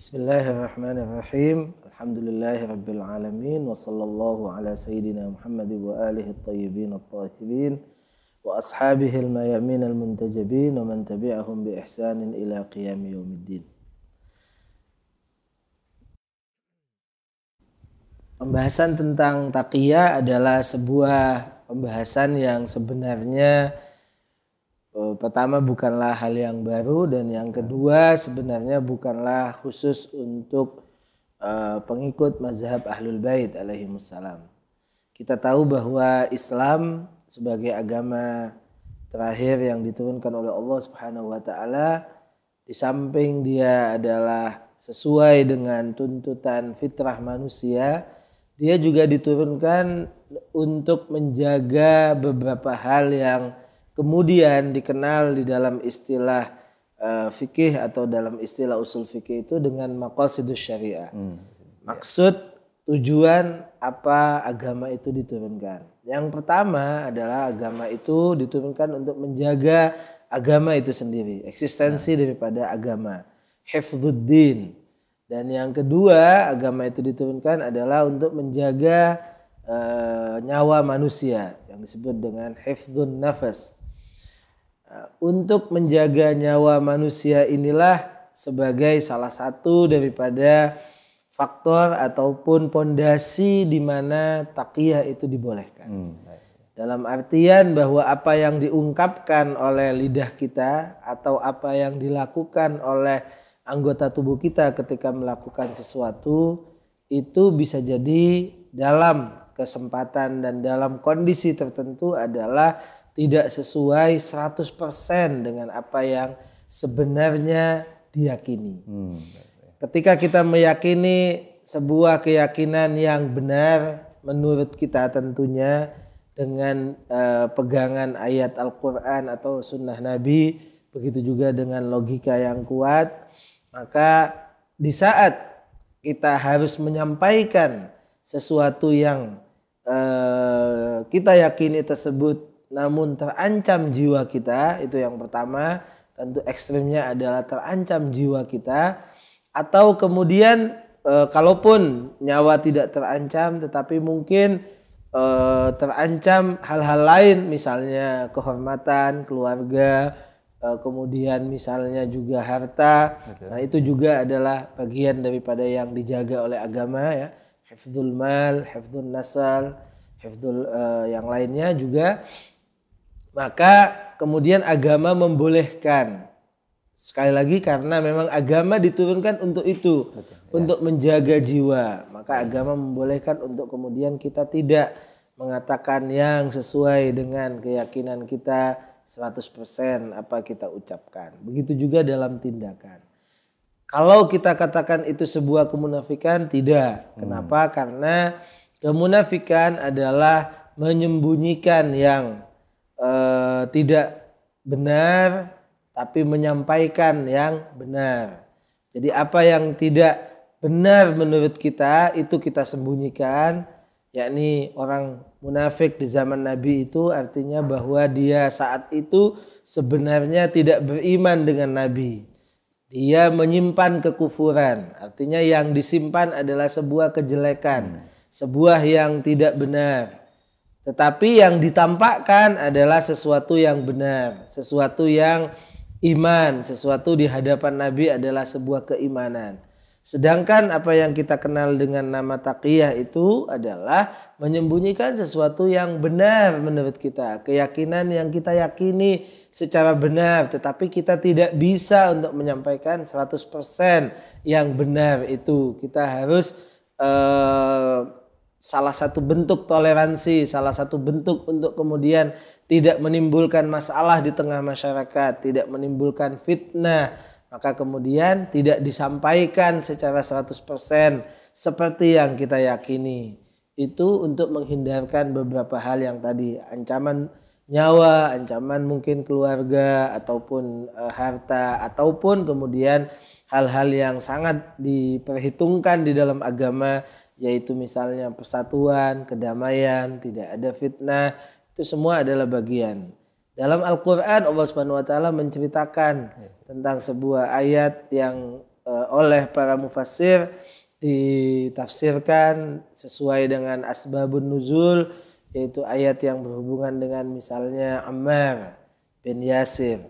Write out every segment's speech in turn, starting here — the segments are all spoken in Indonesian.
Bismillahirrahmanirrahim. Alhamdulillahirabbil alamin wa sallallahu ala sayyidina Muhammad wa alihi at-tayyibin at-tahirin wa ashabihi al-mayamin al-muntajibin wa man tabi'ahum bi ihsanin ila qiyam yaumiddin. Pembahasan tentang taqiyah adalah sebuah pembahasan yang sebenarnya Eh, pertama bukanlah hal yang baru dan yang kedua sebenarnya bukanlah khusus untuk eh, pengikut mazhab Ahlul Bait alaihi wassalam. Kita tahu bahwa Islam sebagai agama terakhir yang diturunkan oleh Allah Subhanahu wa taala di samping dia adalah sesuai dengan tuntutan fitrah manusia, dia juga diturunkan untuk menjaga beberapa hal yang kemudian dikenal di dalam istilah uh, fikih atau dalam istilah usul fikih itu dengan maqasidus syariah. Hmm. Maksud tujuan apa agama itu diturunkan. Yang pertama adalah agama itu diturunkan untuk menjaga agama itu sendiri, eksistensi hmm. daripada agama, hifdzuddin. Dan yang kedua, agama itu diturunkan adalah untuk menjaga e, nyawa manusia yang disebut dengan hifdzun nafas Eh, untuk menjaga nyawa manusia inilah sebagai salah satu daripada faktor ataupun pondasi di mana takiyah itu dibolehkan. Hmm. Dalam artian bahwa apa yang diungkapkan oleh lidah kita atau apa yang dilakukan oleh anggota tubuh kita ketika melakukan sesuatu itu bisa jadi dalam kesempatan dan dalam kondisi tertentu adalah tidak sesuai 100% dengan apa yang sebenarnya diyakini. Hmm. Ketika kita meyakini sebuah keyakinan yang benar menurut kita tentunya dengan uh, pegangan ayat Al-Qur'an atau sunnah Nabi, begitu juga dengan logika yang kuat, maka di saat kita harus menyampaikan sesuatu yang uh, kita yakini tersebut namun terancam jiwa kita itu yang pertama tentu ekstrimnya adalah terancam jiwa kita atau kemudian e, kalaupun nyawa tidak terancam tetapi mungkin e, terancam hal-hal lain misalnya kehormatan keluarga e, kemudian misalnya juga harta okay. nah itu juga adalah bagian daripada yang dijaga oleh agama ya hifdzul mal hifzul nasal hifdzul e, yang lainnya juga maka kemudian agama membolehkan. Sekali lagi karena memang agama diturunkan untuk itu, Betul, ya. untuk menjaga jiwa. Maka agama membolehkan untuk kemudian kita tidak mengatakan yang sesuai dengan keyakinan kita 100% apa kita ucapkan. Begitu juga dalam tindakan. Kalau kita katakan itu sebuah kemunafikan, tidak. Hmm. Kenapa? Hmm. Karena kemunafikan adalah menyembunyikan yang Eh, tidak benar tapi menyampaikan yang benar. Jadi apa yang tidak benar menurut kita itu kita sembunyikan yakni orang munafik di zaman Nabi itu artinya bahwa dia saat itu sebenarnya tidak beriman dengan Nabi. Dia menyimpan kekufuran, artinya yang disimpan adalah sebuah kejelekan, sebuah yang tidak benar. Tetapi yang ditampakkan adalah sesuatu yang benar, sesuatu yang iman, sesuatu di hadapan Nabi adalah sebuah keimanan. Sedangkan apa yang kita kenal dengan nama taqiyah itu adalah menyembunyikan sesuatu yang benar menurut kita, keyakinan yang kita yakini secara benar tetapi kita tidak bisa untuk menyampaikan 100% yang benar itu. Kita harus eh, salah satu bentuk toleransi, salah satu bentuk untuk kemudian tidak menimbulkan masalah di tengah masyarakat, tidak menimbulkan fitnah, maka kemudian tidak disampaikan secara 100% seperti yang kita yakini. Itu untuk menghindarkan beberapa hal yang tadi ancaman nyawa, ancaman mungkin keluarga ataupun e, harta ataupun kemudian hal-hal yang sangat diperhitungkan di dalam agama yaitu misalnya persatuan, kedamaian, tidak ada fitnah, itu semua adalah bagian. Dalam Al-Qur'an Allah Subhanahu wa taala menceritakan tentang sebuah ayat yang eh, oleh para mufassir ditafsirkan sesuai dengan asbabun nuzul yaitu ayat yang berhubungan dengan misalnya Ammar bin Yasir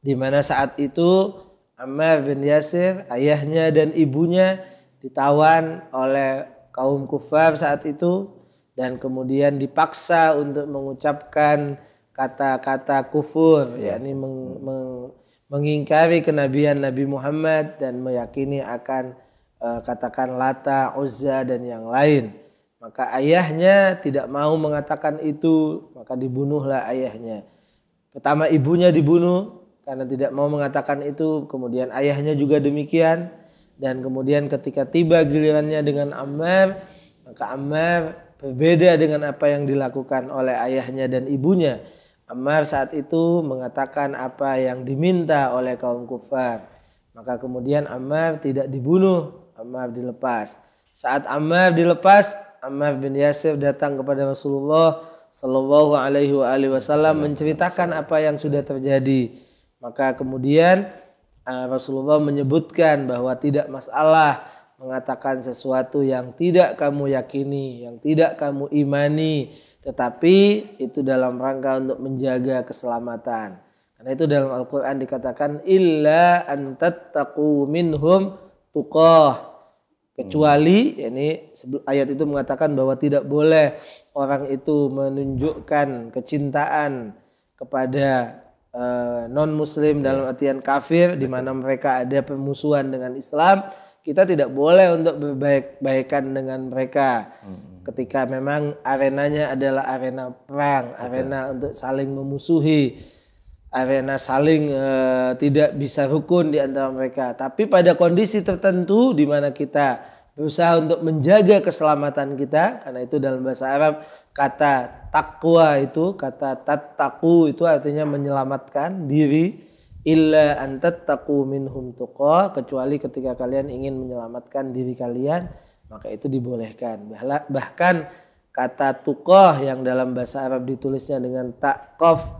di mana saat itu Ammar bin Yasir ayahnya dan ibunya ditawan oleh kaum kufar saat itu dan kemudian dipaksa untuk mengucapkan kata-kata kufur ya. yakni meng, meng, mengingkari kenabian Nabi Muhammad dan meyakini akan uh, katakan Lata, Uzza dan yang lain. Maka ayahnya tidak mau mengatakan itu, maka dibunuhlah ayahnya. Pertama ibunya dibunuh karena tidak mau mengatakan itu, kemudian ayahnya juga demikian dan kemudian ketika tiba gilirannya dengan Ammar, maka Ammar berbeda dengan apa yang dilakukan oleh ayahnya dan ibunya. Ammar saat itu mengatakan apa yang diminta oleh kaum kufar. Maka kemudian Ammar tidak dibunuh, Ammar dilepas. Saat Ammar dilepas, Ammar bin Yasir datang kepada Rasulullah Sallallahu Alaihi Wasallam menceritakan apa yang sudah terjadi. Maka kemudian uh, Rasulullah menyebutkan bahwa tidak masalah mengatakan sesuatu yang tidak kamu yakini, yang tidak kamu imani, tetapi itu dalam rangka untuk menjaga keselamatan. Karena itu dalam Al-Qur'an dikatakan illa antattaqu minhum tuqah. Kecuali ini ayat itu mengatakan bahwa tidak boleh orang itu menunjukkan kecintaan kepada uh, eh, non muslim dalam artian kafir di mana mereka ada permusuhan dengan Islam kita tidak boleh untuk berbaik-baikan dengan mereka hmm. ketika memang arenanya adalah arena perang okay. arena untuk saling memusuhi arena saling uh, tidak bisa rukun di antara mereka tapi pada kondisi tertentu di mana kita berusaha untuk menjaga keselamatan kita karena itu dalam bahasa Arab kata takwa itu kata tattaku itu artinya menyelamatkan diri illa antattaqu minhum tuqa kecuali ketika kalian ingin menyelamatkan diri kalian maka itu dibolehkan bahkan kata tuqah yang dalam bahasa Arab ditulisnya dengan taqaf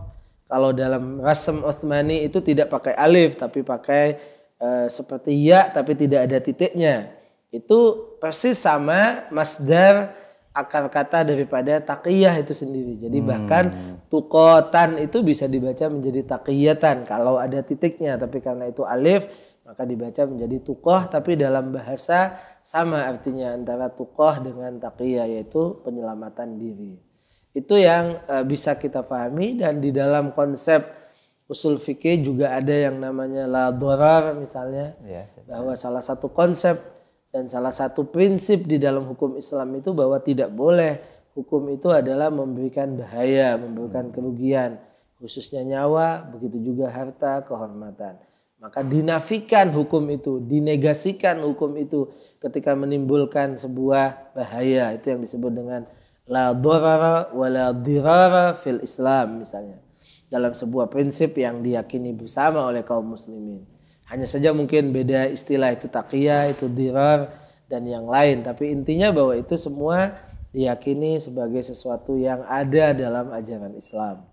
kalau dalam rasem Utsmani itu tidak pakai alif tapi pakai e, seperti ya tapi tidak ada titiknya itu persis sama masdar akar kata daripada takiyah itu sendiri. Jadi hmm. bahkan tukotan itu bisa dibaca menjadi takiyatan kalau ada titiknya. Tapi karena itu alif maka dibaca menjadi tukoh tapi dalam bahasa sama artinya antara tukoh dengan takiyah yaitu penyelamatan diri. Itu yang e, bisa kita pahami dan di dalam konsep usul fikih juga ada yang namanya la dorar misalnya. Ya, bahwa salah satu konsep dan salah satu prinsip di dalam hukum Islam itu bahwa tidak boleh hukum itu adalah memberikan bahaya, memberikan kerugian, khususnya nyawa, begitu juga harta, kehormatan. Maka dinafikan hukum itu, dinegasikan hukum itu ketika menimbulkan sebuah bahaya. Itu yang disebut dengan la dorara wa la dirara fil Islam misalnya. Dalam sebuah prinsip yang diyakini bersama oleh kaum muslimin. Hanya saja mungkin beda istilah itu takiyah, itu dirar dan yang lain. Tapi intinya bahwa itu semua diyakini sebagai sesuatu yang ada dalam ajaran Islam.